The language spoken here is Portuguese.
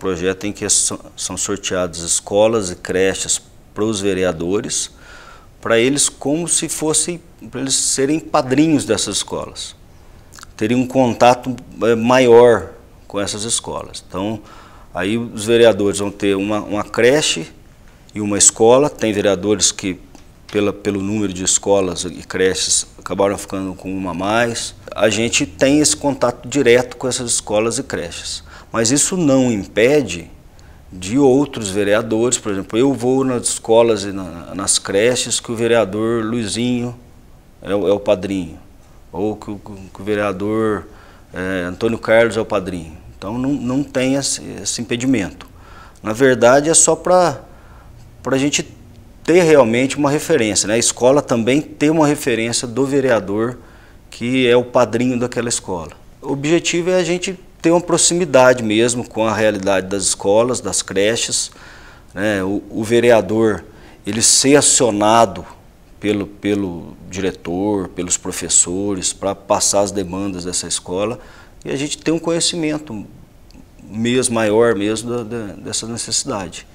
projeto em que são sorteadas escolas e creches para os vereadores, para eles como se fossem, para eles serem padrinhos dessas escolas, terem um contato é, maior com essas escolas. Então, aí os vereadores vão ter uma, uma creche e uma escola, tem vereadores que pela, pelo número de escolas e creches, acabaram ficando com uma a mais. A gente tem esse contato direto com essas escolas e creches. Mas isso não impede de outros vereadores, por exemplo, eu vou nas escolas e na, nas creches que o vereador Luizinho é, é o padrinho, ou que, que o vereador é, Antônio Carlos é o padrinho. Então não, não tem esse, esse impedimento. Na verdade é só para a gente ter realmente uma referência, né? a escola também ter uma referência do vereador que é o padrinho daquela escola. O objetivo é a gente ter uma proximidade mesmo com a realidade das escolas, das creches. Né? O, o vereador, ele ser acionado pelo, pelo diretor, pelos professores, para passar as demandas dessa escola e a gente ter um conhecimento mesmo maior mesmo da, da, dessa necessidade.